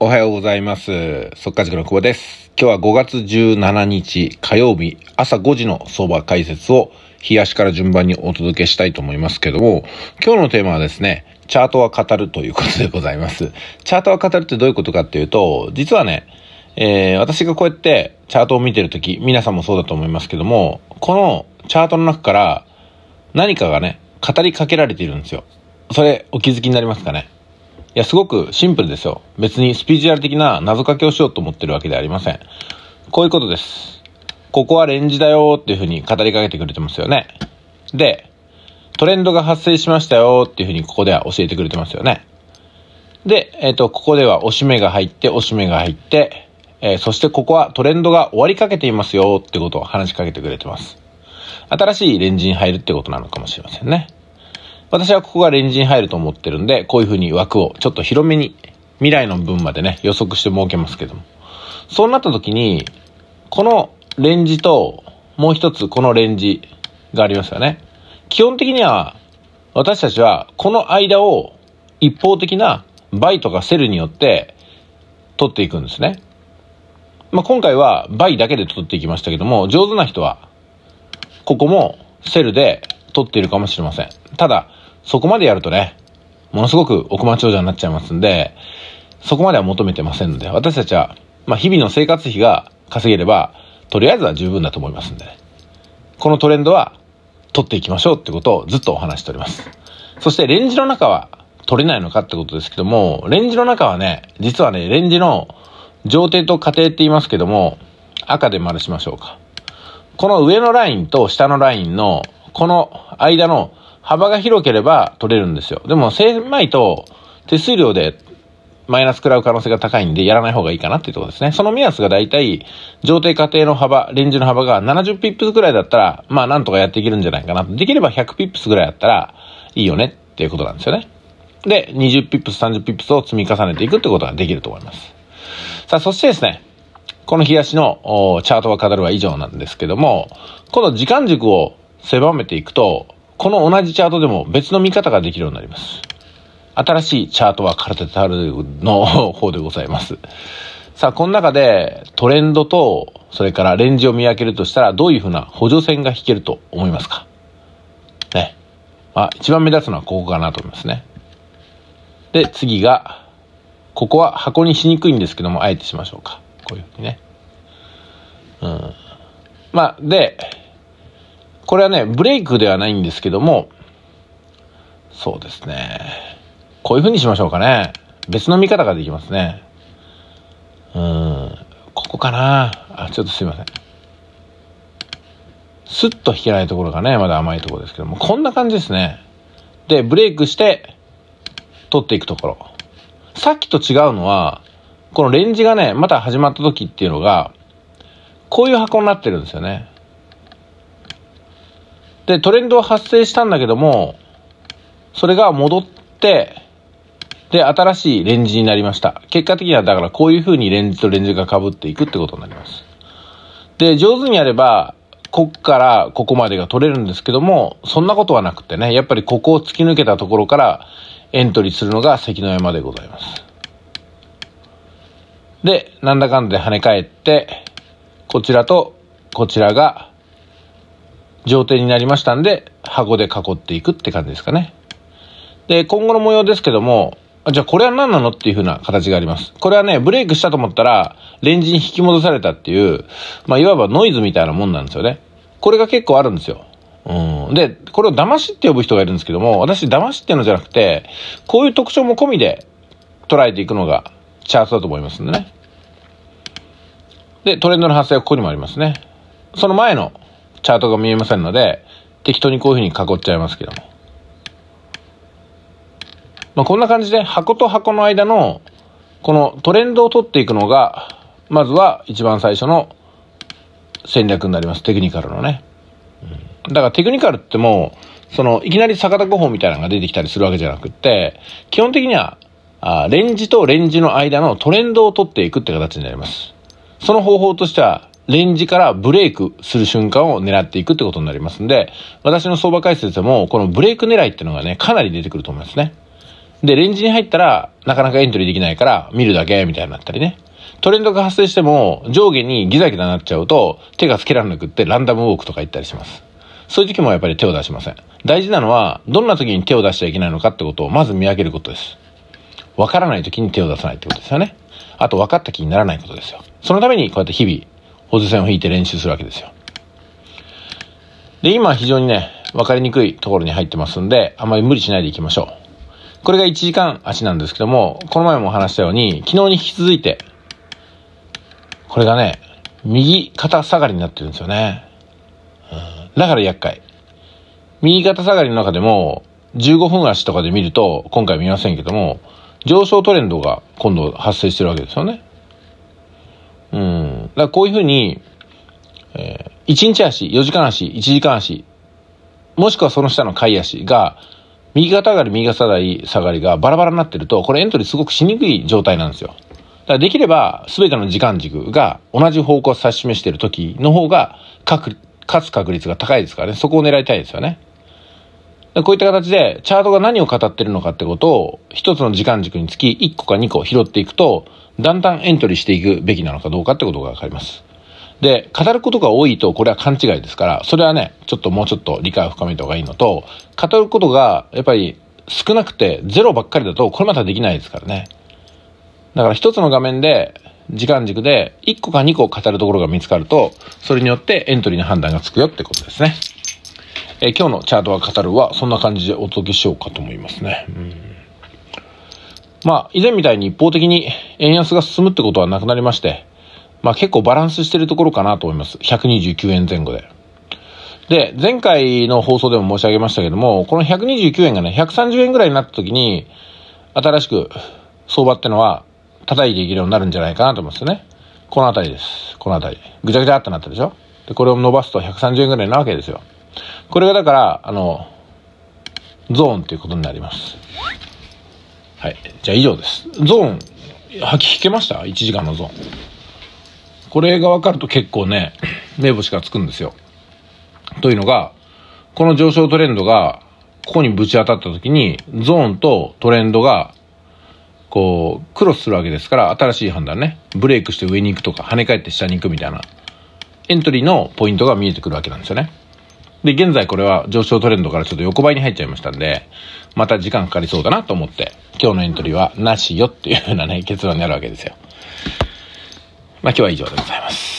おはようございます。速稼塾の久保です。今日は5月17日火曜日朝5時の相場解説を冷やしから順番にお届けしたいと思いますけども、今日のテーマはですね、チャートは語るということでございます。チャートは語るってどういうことかっていうと、実はね、えー、私がこうやってチャートを見てるとき、皆さんもそうだと思いますけども、このチャートの中から何かがね、語りかけられているんですよ。それお気づきになりますかねいや、すごくシンプルですよ。別にスピリチュアル的な謎かけをしようと思ってるわけではありません。こういうことです。ここはレンジだよっていうふうに語りかけてくれてますよね。で、トレンドが発生しましたよっていうふうにここでは教えてくれてますよね。で、えっ、ー、と、ここでは押し目が入って、押し目が入って、えー、そしてここはトレンドが終わりかけていますよってことを話しかけてくれてます。新しいレンジに入るってことなのかもしれませんね。私はここがレンジに入ると思ってるんで、こういうふうに枠をちょっと広めに、未来の分までね、予測して設けますけども。そうなった時に、このレンジと、もう一つこのレンジがありますよね。基本的には、私たちはこの間を一方的なバイとかセルによって取っていくんですね。まあ、今回はバイだけで取っていきましたけども、上手な人は、ここもセルで取っているかもしれません。ただ、そこまでやるとね、ものすごく億万長者になっちゃいますんで、そこまでは求めてませんので、私たちは、まあ、日々の生活費が稼げれば、とりあえずは十分だと思いますんで、ね、このトレンドは取っていきましょうってことをずっとお話しております。そしてレンジの中は取れないのかってことですけども、レンジの中はね、実はね、レンジの上底と下底って言いますけども、赤で丸しましょうか。この上のラインと下のラインの、この間の幅が広ければ取れるんですよ。でも狭いと手数料でマイナス食らう可能性が高いんで、やらない方がいいかなっていうところですね。その目安がだいたい、上底過程の幅、レンジの幅が70ピップスぐらいだったら、まあなんとかやっていけるんじゃないかな。できれば100ピップスぐらいだったらいいよねっていうことなんですよね。で、20ピップス、30ピップスを積み重ねていくってことができると思います。さあ、そしてですね、この冷やしのチャートは語るは以上なんですけども、この時間軸を狭めていくと、この同じチャートでも別の見方ができるようになります。新しいチャートはカルテタルの方でございます。さあ、この中でトレンドと、それからレンジを見分けるとしたら、どういうふうな補助線が引けると思いますかね。まあ、一番目立つのはここかなと思いますね。で、次が、ここは箱にしにくいんですけども、あえてしましょうか。こういうふうにね。うん。まあ、で、これはね、ブレイクではないんですけども、そうですね。こういう風にしましょうかね。別の見方ができますね。うん。ここかなあ、ちょっとすいません。スッと引けないところがね、まだ甘いところですけども、こんな感じですね。で、ブレイクして、取っていくところ。さっきと違うのは、このレンジがね、また始まった時っていうのが、こういう箱になってるんですよね。で、トレンドは発生したんだけども、それが戻って、で、新しいレンジになりました。結果的には、だからこういう風にレンジとレンジが被っていくってことになります。で、上手にやれば、こっからここまでが取れるんですけども、そんなことはなくてね、やっぱりここを突き抜けたところからエントリーするのが関の山でございます。で、なんだかんだで跳ね返って、こちらとこちらが状態になりましたんで、箱で囲っていくって感じですかね。で、今後の模様ですけども、じゃあこれは何なのっていう風な形があります。これはね、ブレイクしたと思ったら、レンジに引き戻されたっていう、まあ、いわばノイズみたいなもんなんですよね。これが結構あるんですよ。うん。で、これを騙しって呼ぶ人がいるんですけども、私騙しっていうのじゃなくて、こういう特徴も込みで捉えていくのがチャートだと思いますんでね。で、トレンドの発生はここにもありますね。その前のチャートが見えませんので、適当にこういうふうに囲っちゃいますけども。まあ、こんな感じで箱と箱の間のこのトレンドを取っていくのが、まずは一番最初の戦略になります。テクニカルのね。だからテクニカルってもう、その、いきなり逆田五法みたいなのが出てきたりするわけじゃなくって、基本的には、あレンジとレンジの間のトレンドを取っていくって形になります。その方法としては、レンジからブレイクする瞬間を狙っていくってことになりますんで、私の相場解説でも、このブレイク狙いっていうのがね、かなり出てくると思いますね。で、レンジに入ったら、なかなかエントリーできないから、見るだけ、みたいになったりね。トレンドが発生しても、上下にギザギザになっちゃうと、手がつけられなくって、ランダムウォークとか言ったりします。そういう時もやっぱり手を出しません。大事なのは、どんな時に手を出しちゃいけないのかってことを、まず見分けることです。わからない時に手を出さないってことですよね。あと、分かった気にならないことですよ。そのために、こうやって日々、放射線を引いて練習するわけですよ。で、今非常にね、分かりにくいところに入ってますんで、あまり無理しないでいきましょう。これが1時間足なんですけども、この前も話したように、昨日に引き続いて、これがね、右肩下がりになってるんですよね。だから厄介。右肩下がりの中でも、15分足とかで見ると、今回見ませんけども、上昇トレンドが今度発生してるわけですよね。うん。からこういうふうに、えー、1日足、4時間足、1時間足、もしくはその下の回足が、右肩上がり、右肩下がりがバラバラになってると、これエントリーすごくしにくい状態なんですよ。だからできれば、全ての時間軸が同じ方向を指し示している時の方が、勝つ確率が高いですからね、そこを狙いたいですよね。こういった形で、チャートが何を語ってるのかってことを、一つの時間軸につき、1個か2個拾っていくと、だんだんエントリーしていくべきなのかどうかってことがわかります。で、語ることが多いと、これは勘違いですから、それはね、ちょっともうちょっと理解を深めた方がいいのと、語ることが、やっぱり少なくてゼロばっかりだと、これまたできないですからね。だから一つの画面で、時間軸で、1個か2個語るところが見つかると、それによってエントリーの判断がつくよってことですね。え今日のチャートは語るは、そんな感じでお届けしようかと思いますね。うんまあ、以前みたいに一方的に円安が進むってことはなくなりまして、まあ結構バランスしてるところかなと思います。129円前後で。で、前回の放送でも申し上げましたけども、この129円がね、130円ぐらいになった時に、新しく相場ってのは叩いていけるようになるんじゃないかなと思いますね。この辺りです。この辺り。ぐちゃぐちゃってなったでしょで、これを伸ばすと130円ぐらいなわけですよ。これがだから、あの、ゾーンっていうことになります。はい。じゃあ以上です。ゾーン、吐き引けました ?1 時間のゾーン。これが分かると結構ね、目星がつくんですよ。というのが、この上昇トレンドが、ここにぶち当たった時に、ゾーンとトレンドが、こう、クロスするわけですから、新しい判断ね。ブレイクして上に行くとか、跳ね返って下に行くみたいな、エントリーのポイントが見えてくるわけなんですよね。で、現在これは上昇トレンドからちょっと横ばいに入っちゃいましたんで、また時間かかりそうだなと思って、今日のエントリーはなしよっていうようなね、結論になるわけですよ。まあ今日は以上でございます。